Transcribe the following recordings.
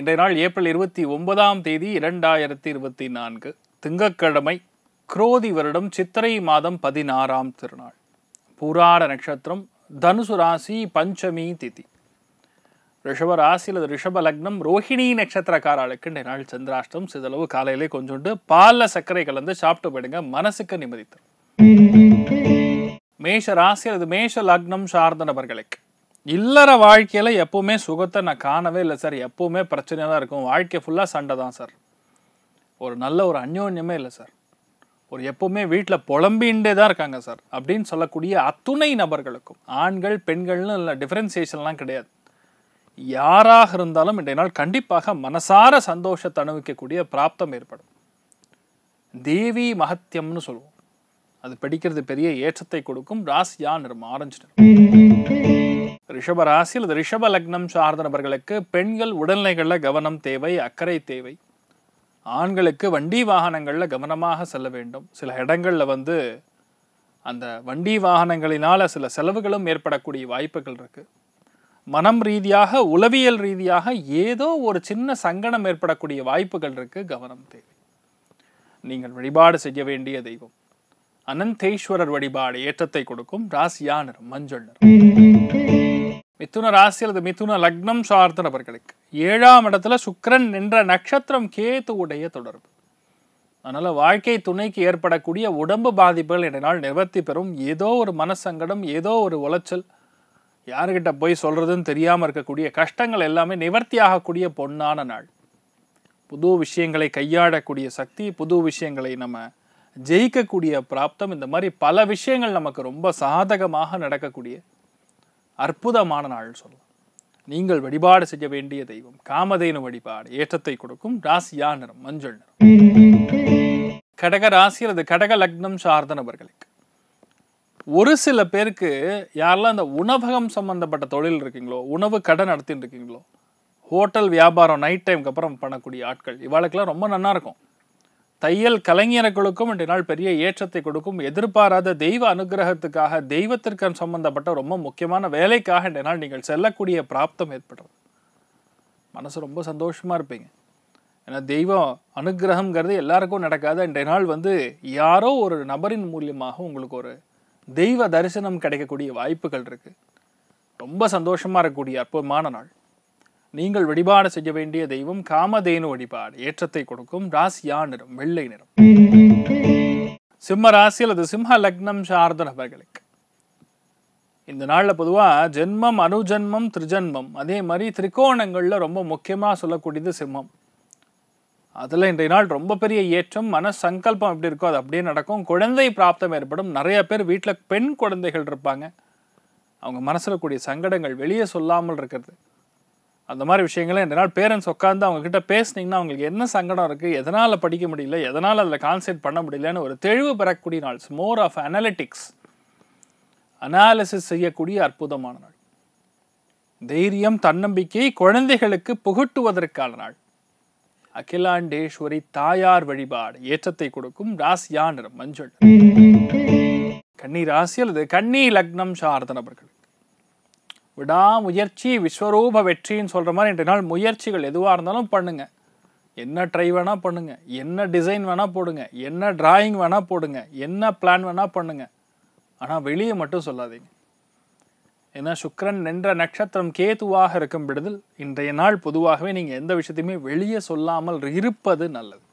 இன்றைய நாள் ஏப்ரல் இருபத்தி ஒன்பதாம் தேதி இரண்டாயிரத்தி இருபத்தி நான்கு திங்கட்கிழமை குரோதி வருடம் சித்திரை மாதம் பதினாறாம் திருநாள் பூராட நட்சத்திரம் தனுசு ராசி பஞ்சமி திதி ரிஷப ராசி அல்லது ரிஷப லக்னம் ரோஹிணி நட்சத்திரக்காராளுக்கு இன்றைய நாள் சந்திராஷ்டம் சிதளவு காலையிலே கொஞ்சோண்டு பாலில் சர்க்கரை கலந்து சாப்பிட்டு போயிடுங்க மனசுக்கு நிம்மதி மேஷ ராசி அல்லது மேஷ லக்னம் சார்ந்த நபர்களுக்கு இல்லற வாழ்க்கையில எப்பவுமே சுகத்தை நான் காணவே இல்லை சார் எப்பவுமே பிரச்சனையாக தான் இருக்கும் வாழ்க்கை ஃபுல்லாக சண்டை தான் சார் ஒரு நல்ல ஒரு அந்யோன்யமே இல்லை சார் ஒரு எப்பவுமே வீட்டில் புலம்பின்ண்டே தான் இருக்காங்க சார் அப்படின்னு சொல்லக்கூடிய அத்துணை நபர்களுக்கும் ஆண்கள் பெண்கள்னு இல்லை டிஃப்ரென்சியேஷன்லாம் கிடையாது யாராக இருந்தாலும் இன்றைய நாள் கண்டிப்பாக மனசார சந்தோஷத்தை அனுபவிக்கக்கூடிய பிராப்தம் ஏற்படும் தேவி மகத்தியம்னு சொல்லுவோம் அது படிக்கிறது பெரிய ஏற்றத்தை கொடுக்கும் ராசியா நிறம் ஆரஞ்சு நிறம் ரிஷப ராசி அல்லது ரிஷப லக்னம் சார்ந்த நபர்களுக்கு பெண்கள் உடல்நிலைகளில் கவனம் தேவை அக்கறை தேவை ஆண்களுக்கு வண்டி வாகனங்களில் கவனமாக செல்ல வேண்டும் சில இடங்களில் வந்து அந்த வண்டி வாகனங்களினால் சில செலவுகளும் ஏற்படக்கூடிய வாய்ப்புகள் இருக்குது மனம் ரீதியாக உளவியல் ரீதியாக ஏதோ ஒரு சின்ன சங்கடம் ஏற்படக்கூடிய வாய்ப்புகள் இருக்குது கவனம் தேவை நீங்கள் வழிபாடு செய்ய வேண்டிய தெய்வம் அனந்தேஸ்வரர் வழிபாடு ஏற்றத்தை கொடுக்கும் ராசியா மஞ்சள் நிறம் மிதுன ராசி மிதுன லக்னம் சார்ந்த நபர்களுக்கு ஏழாம் இடத்துல சுக்கரன் நின்ற நட்சத்திரம் கேத்து உடைய தொடர்பு அதனால் வாழ்க்கை துணைக்கு ஏற்படக்கூடிய உடம்பு பாதிப்புகள் என்னால் நிவர்த்தி பெறும் ஏதோ ஒரு மனசங்கடம் ஏதோ ஒரு உளைச்சல் யாருக்கிட்ட போய் சொல்கிறதுன்னு தெரியாமல் இருக்கக்கூடிய கஷ்டங்கள் எல்லாமே நிவர்த்தியாகக்கூடிய பொன்னான நாள் புது விஷயங்களை கையாடக்கூடிய சக்தி புது விஷயங்களை நம்ம ஜெயிக்கக்கூடிய பிராப்தம் இந்த மாதிரி பல விஷயங்கள் நமக்கு ரொம்ப சாதகமாக நடக்கக்கூடிய அற்புதமான நாள் சொல்லலாம் நீங்கள் வழிபாடு செய்ய வேண்டிய தெய்வம் காமதேனு வழிபாடு ஏற்றத்தை கொடுக்கும் ராசியா நிறம் மஞ்சள் நிறம் கடக ராசி அல்லது கடக லக்னம் சார்ந்த நபர்களுக்கு ஒரு சில பேருக்கு யாரெல்லாம் இந்த உணவகம் சம்பந்தப்பட்ட தொழில் இருக்கீங்களோ உணவு கடை நடத்திட்டு இருக்கீங்களோ ஹோட்டல் வியாபாரம் நைட் டைமுக்கு அப்புறம் பண்ணக்கூடிய ஆட்கள் இவாளுக்கெல்லாம் ரொம்ப நல்லா இருக்கும் தையல் கலைஞர்களுக்கும் இன்றைய நாள் பெரிய ஏற்றத்தை கொடுக்கும் எதிர்பாராத தெய்வ அனுகிரகத்துக்காக தெய்வத்திற்கு சம்பந்தப்பட்ட ரொம்ப முக்கியமான வேலைக்காக இன்றைய நாள் நீங்கள் செல்லக்கூடிய பிராப்தம் ஏற்படும் மனசு ரொம்ப சந்தோஷமாக இருப்பீங்க ஏன்னா தெய்வம் அனுகிரகங்கிறது எல்லாருக்கும் நடக்காது இன்றைய நாள் வந்து யாரோ ஒரு நபரின் மூலியமாக உங்களுக்கு ஒரு தெய்வ தரிசனம் கிடைக்கக்கூடிய வாய்ப்புகள் இருக்குது ரொம்ப சந்தோஷமாக இருக்கக்கூடிய அற்புதமான நாள் நீங்கள் வழிபாடு செய்ய வேண்டிய தெய்வம் காமதேனு வழிபாடு ஏற்றத்தை கொடுக்கும் ராசி யா நிறம் வெள்ளை நிறம் சிம்ம ராசி அல்லது சிம்ம லக்னம் சார்ந்த நபர்களுக்கு இந்த நாளில் பொதுவாக ஜென்மம் அனுஜன்மம் திருஜன்மம் அதே மாதிரி திரிகோணங்களில் ரொம்ப முக்கியமாக சொல்லக்கூடியது சிம்மம் அதில் இன்றைய நாள் ரொம்ப பெரிய ஏற்றம் மன சங்கல்பம் எப்படி இருக்கோ அது அப்படியே நடக்கும் குழந்தை பிராப்தம் ஏற்படும் நிறைய பேர் வீட்டில் பெண் குழந்தைகள் இருப்பாங்க அவங்க மனசில் கூடிய சங்கடங்கள் வெளியே சொல்லாமல் இருக்கிறது அந்த மாதிரி விஷயங்களை இந்த நாள் பேரண்ட்ஸ் உட்காந்து கிட்ட பேசுனீங்கன்னா அவங்களுக்கு என்ன சங்கடம் இருக்குது எதனால் படிக்க முடியல எதனால் அதில் கான்சென்ட் பண்ண முடியலன்னு ஒரு தெளிவு பெறக்கூடிய நாள் மோர் ஆஃப் அனாலிட்டிக்ஸ் அனாலிசிஸ் செய்யக்கூடிய அற்புதமான நாள் தைரியம் தன்னம்பிக்கை குழந்தைகளுக்கு புகட்டுவதற்கான நாள் அகிலாண்டேஸ்வரி தாயார் வழிபாடு ஏற்றத்தை கொடுக்கும் ராசியா மஞ்சள் கன்னி ராசி அல்லது கன்னி லக்னம் சார்ந்த நபர்கள் விடாமுயற்சி விஸ்வரூப வெற்றின்னு சொல்கிற மாதிரி இன்றைய நாள் முயற்சிகள் எதுவாக இருந்தாலும் பண்ணுங்கள் என்ன ட்ரை வேணால் பண்ணுங்கள் என்ன டிசைன் வேணால் போடுங்க என்ன டிராயிங் வேணால் போடுங்க என்ன பிளான் வேணால் பண்ணுங்கள் ஆனால் வெளியே மட்டும் சொல்லாதீங்க ஏன்னா சுக்கரன் நின்ற நட்சத்திரம் கேதுவாக இருக்கும் விடுதல் இன்றைய நாள் பொதுவாகவே நீங்கள் எந்த விஷயத்தையுமே வெளியே சொல்லாமல் இருப்பது நல்லது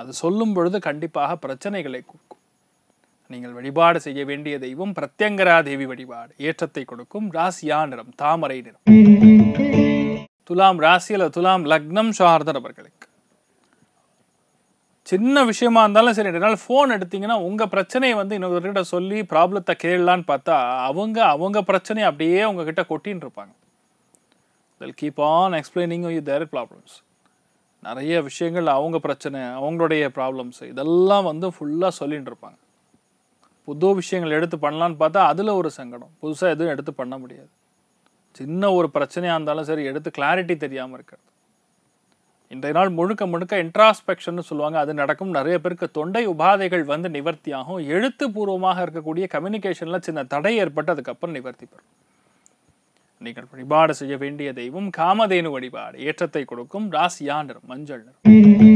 அது சொல்லும் பொழுது கண்டிப்பாக பிரச்சனைகளை கொடுக்கும் நீங்கள் வழிபாடு செய்ய வேண்டிய தெய்வம் பிரத்யங்கரா தேவி வழிபாடு ஏற்றத்தை கொடுக்கும் ராசியா நிறம் தாமரை நிறம் துலாம் ராசியில் துலாம் லக்னம் சார்ந்த நபர்களுக்கு சின்ன விஷயமா இருந்தாலும் சரி ரெண்டு நாள் ஃபோன் எடுத்தீங்கன்னா உங்கள் பிரச்சனையை வந்து இன்னொருவர்கிட்ட சொல்லி ப்ராப்ளத்தை கேளலான்னு பார்த்தா அவங்க அவங்க பிரச்சனையை அப்படியே உங்ககிட்ட கொட்டின்னு இருப்பாங்க keep on explaining you their problems நிறைய விஷயங்கள் அவங்க பிரச்சனை அவங்களுடைய ப்ராப்ளம்ஸ் இதெல்லாம் வந்து ஃபுல்லாக சொல்லிகிட்டு இருப்பாங்க புது விஷயங்கள் எடுத்து பண்ணலான்னு பார்த்தா அதில் ஒரு சங்கடம் புதுசாக எதுவும் எடுத்து பண்ண முடியாது சின்ன ஒரு பிரச்சனையாக இருந்தாலும் சரி எடுத்து கிளாரிட்டி தெரியாமல் இருக்கிறது இந்த நாள் முழுக்க முழுக்க இன்ட்ராஸ்பெக்ஷன் சொல்லுவாங்க அது நடக்கும் நிறைய பேருக்கு தொண்டை உபாதைகள் வந்து நிவர்த்தியாகும் எழுத்துப்பூர்வமாக இருக்கக்கூடிய கம்யூனிகேஷனில் சின்ன தடை ஏற்பட்டு அதுக்கப்புறம் நிவர்த்தி பெறும் நீங்கள் வழிபாடு செய்ய வேண்டிய தெய்வம் காமதேனு வழிபாடு ஏற்றத்தை கொடுக்கும் ராசியா மஞ்சள் நிறம்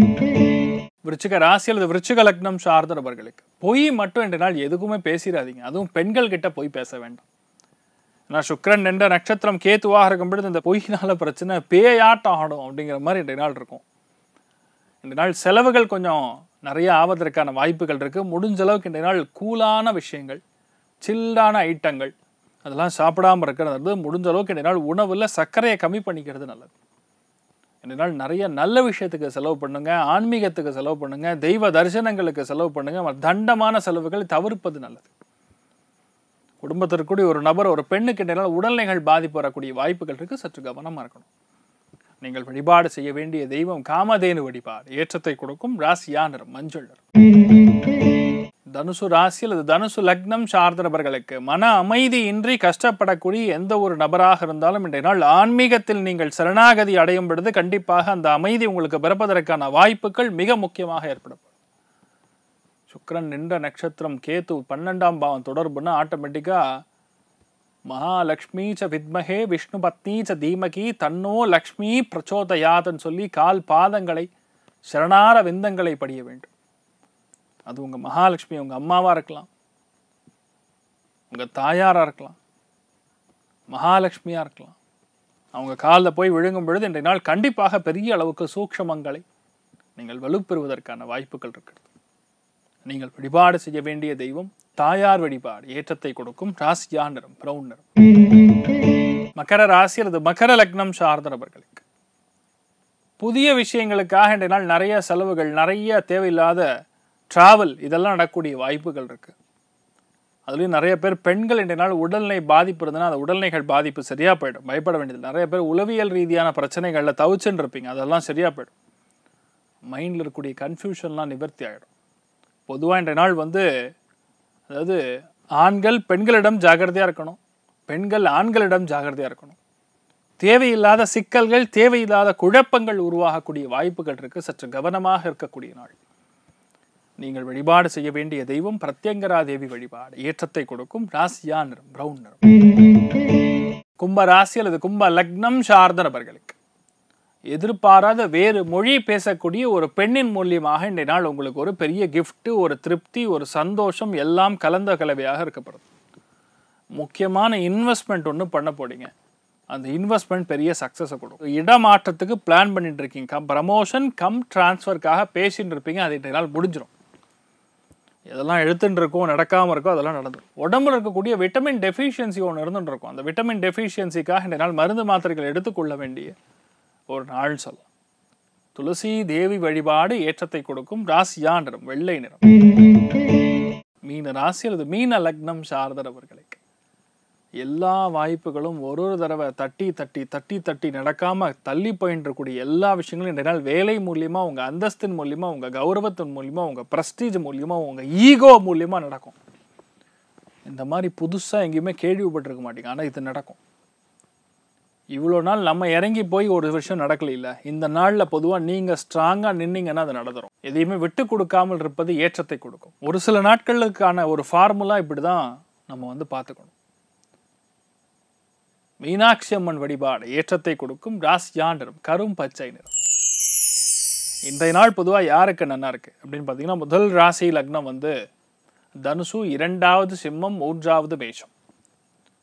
விருச்சிக ராசி அல்லது விருச்சிக லக்னம் சார்ந்த நபர்களுக்கு பொய் மட்டும் என்று நாள் எதுக்குமே பேசிடாதீங்க அதுவும் பெண்கள் கிட்ட போய் பேச வேண்டாம் ஏன்னா சுக்கரன் என்ற நட்சத்திரம் கேத்துவாக இருக்கும் பொழுது இந்த பொய்னால பிரச்சனை பேயாட்டம் ஆடும் அப்படிங்கிற மாதிரி ரெண்டு நாள் இருக்கும் ரெண்டு நாள் செலவுகள் கொஞ்சம் நிறைய ஆவதற்கான வாய்ப்புகள் இருக்கு முடிஞ்ச அளவுக்கு இன்றைய நாள் கூலான விஷயங்கள் சில்லான ஐட்டங்கள் அதெல்லாம் சாப்பிடாமல் இருக்கிறது முடிஞ்ச அளவுக்கு இன்றைய நாள் உணவில் சர்க்கரையை கம்மி பண்ணிக்கிறது நல்லது என்னால் நிறைய நல்ல விஷயத்துக்கு செலவு பண்ணுங்கள் ஆன்மீகத்துக்கு செலவு பண்ணுங்கள் தெய்வ தரிசனங்களுக்கு செலவு பண்ணுங்கள் தண்டமான செலவுகளை தவிர்ப்பது நல்லது குடும்பத்திற்குடி ஒரு நபர் ஒரு பெண்ணுக்கு என்னால் உடல்நிலைகள் பாதிப்பு வரக்கூடிய வாய்ப்புகள் இருக்குது சற்று கவனமாக இருக்கணும் நீங்கள் வழிபாடு செய்ய வேண்டிய தெய்வம் காமதேனு வழிபாடு ஏற்றத்தை கொடுக்கும் ராசியானர் மஞ்சள் நிறம் தனுசு ராசி அல்லது தனுசு லக்னம் நபர்களுக்கு மன அமைதியின்றி கஷ்டப்படக்கூடிய எந்த ஒரு நபராக இருந்தாலும் இன்றைய நாள் ஆன்மீகத்தில் நீங்கள் சரணாகதி அடையும் பொழுது கண்டிப்பாக அந்த அமைதி உங்களுக்கு பிறப்பதற்கான வாய்ப்புகள் மிக முக்கியமாக ஏற்படும் சுக்கரன் நின்ற நட்சத்திரம் கேத்து பன்னெண்டாம் பாவம் தொடர்புன்னா ஆட்டோமேட்டிக்காக மகாலட்சுமி ச வித்மகே விஷ்ணு பத்னி ச தீமகி தன்னோ லக்ஷ்மி பிரச்சோதயாதன் சொல்லி கால் பாதங்களை சரணார விந்தங்களை படிய வேண்டும் அது உங்கள் மகாலட்சுமி உங்கள் அம்மாவாக இருக்கலாம் உங்கள் தாயாராக இருக்கலாம் மகாலட்சுமியாக இருக்கலாம் அவங்க காலில் போய் விழுங்கும் பொழுது இன்றைய நாள் கண்டிப்பாக பெரிய அளவுக்கு சூக்ஷமங்களை நீங்கள் வலுப்பெறுவதற்கான வாய்ப்புகள் இருக்கிறது நீங்கள் வழிபாடு செய்ய வேண்டிய தெய்வம் தாயார் வழிபாடு ஏற்றத்தை கொடுக்கும் ராசியா நிறம் பிரவுன் நிறம் மகர ராசி அல்லது மகர லக்னம் சார்ந்தவர்களுக்கு புதிய விஷயங்களுக்காக இன்றைய நாள் நிறைய செலவுகள் நிறைய தேவையில்லாத ட்ராவல் இதெல்லாம் நடக்கக்கூடிய வாய்ப்புகள் இருக்குது அதுலேயும் நிறைய பேர் பெண்கள் நாள் உடல்நிலை பாதிப்பு இருந்ததுன்னா அந்த உடல்நிலைகள் பாதிப்பு சரியாக போயிடும் பயப்பட வேண்டியது நிறைய பேர் உளவியல் ரீதியான பிரச்சனைகளில் தவிச்சுன்னு இருப்பீங்க அதெல்லாம் சரியாக போயிடும் மைண்டில் இருக்கக்கூடிய கன்ஃபியூஷன்லாம் நிவர்த்தி ஆகிடும் பொதுவாக இன்றைய நாள் வந்து அதாவது ஆண்கள் பெண்களிடம் ஜாகிரதையாக இருக்கணும் பெண்கள் ஆண்களிடம் ஜாகிரதையாக இருக்கணும் தேவையில்லாத சிக்கல்கள் தேவையில்லாத குழப்பங்கள் உருவாகக்கூடிய வாய்ப்புகள் இருக்குது சற்று கவனமாக இருக்கக்கூடிய நாள் நீங்கள் வழிபாடு செய்ய வேண்டிய தெய்வம் பிரத்யங்கரா தேவி வழிபாடு ஏற்றத்தை கொடுக்கும் ராசியா நிறம் பிரவுன் நிறம் கும்ப ராசி அல்லது கும்ப லக்னம் சார்ந்த நபர்களுக்கு எதிர்பாராத வேறு மொழி பேசக்கூடிய ஒரு பெண்ணின் மூலியமாக இன்றைய நாள் உங்களுக்கு ஒரு பெரிய கிஃப்ட்டு ஒரு திருப்தி ஒரு சந்தோஷம் எல்லாம் கலந்த கலவையாக இருக்கப்படும் முக்கியமான இன்வெஸ்ட்மெண்ட் ஒன்று பண்ண போறீங்க அந்த இன்வெஸ்ட்மெண்ட் பெரிய சக்ஸஸை கொடுக்கும் இடமாற்றத்துக்கு பிளான் பண்ணிட்டு இருக்கீங்க கம் ப்ரமோஷன் கம் டிரான்ஸ்ஃபர்க்காக பேசின்னு இருப்பீங்க அது இன்றைய நாள் முடிஞ்சிடும் எதெல்லாம் எழுத்துன்னு இருக்கும் நடக்காமல் இருக்கோ அதெல்லாம் நடந்து உடம்புல இருக்கக்கூடிய விட்டமின் டெஃபிஷியன்சி ஒன்று இருந்துட்டு இருக்கும் அந்த விட்டமின் டெஃபிஷியன்சிக்காக இந்த நாள் மருந்து மாத்திரைகள் எடுத்துக்கொள்ள வேண்டிய ஒரு நாள் சொல்லலாம் துளசி தேவி வழிபாடு ஏற்றத்தை கொடுக்கும் ராசியா நிறம் வெள்ளை நிறம் மீன ராசி அல்லது மீன லக்னம் சார்ந்தர் எல்லா வாய்ப்புகளும் ஒரு ஒரு தடவை தட்டி தட்டி தட்டி தட்டி நடக்காமல் தள்ளி போயின்றக்கூடிய எல்லா விஷயங்களும் இந்த நாள் வேலை மூலியமாக உங்கள் அந்தஸ்தின் மூலியமாக உங்கள் கௌரவத்தின் மூலியமாக உங்கள் ப்ரஸ்டீஜ் மூலியமாக உங்கள் ஈகோ மூலியமாக நடக்கும் இந்த மாதிரி புதுசாக எங்கேயுமே கேள்விப்பட்டிருக்க மாட்டேங்க ஆனால் இது நடக்கும் இவ்வளோ நாள் நம்ம இறங்கி போய் ஒரு விஷயம் இல்லை இந்த நாளில் பொதுவாக நீங்கள் ஸ்ட்ராங்காக நின்னீங்கன்னா அது நடந்துடும் எதையுமே விட்டு கொடுக்காமல் இருப்பது ஏற்றத்தை கொடுக்கும் ஒரு சில நாட்களுக்கான ஒரு ஃபார்முலா இப்படி தான் நம்ம வந்து பார்த்துக்கணும் மீனாட்சி அம்மன் வழிபாடு ஏற்றத்தை கொடுக்கும் ராசியாண்டரும் கரும் பச்சை நிறம் இந்த நாள் பொதுவாக யாருக்கு நன்னா இருக்குது அப்படின்னு பார்த்தீங்கன்னா முதல் ராசி லக்னம் வந்து தனுசு இரண்டாவது சிம்மம் மூன்றாவது மேஷம்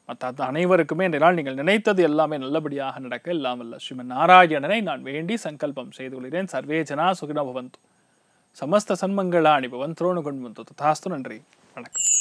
மற்ற அனைவருக்குமே இந்த நாள் நீங்கள் நினைத்தது எல்லாமே நல்லபடியாக நடக்க இல்லாமல் ஸ்ரீம நாராயணனை நான் வேண்டி சங்கல்பம் செய்து கொள்கிறேன் சர்வேஜனா சுகினபவந்து சமஸ்த சன்மங்களா அணிபவன் துரோணுகுண்பந்து தாஸ்து நன்றி வணக்கம்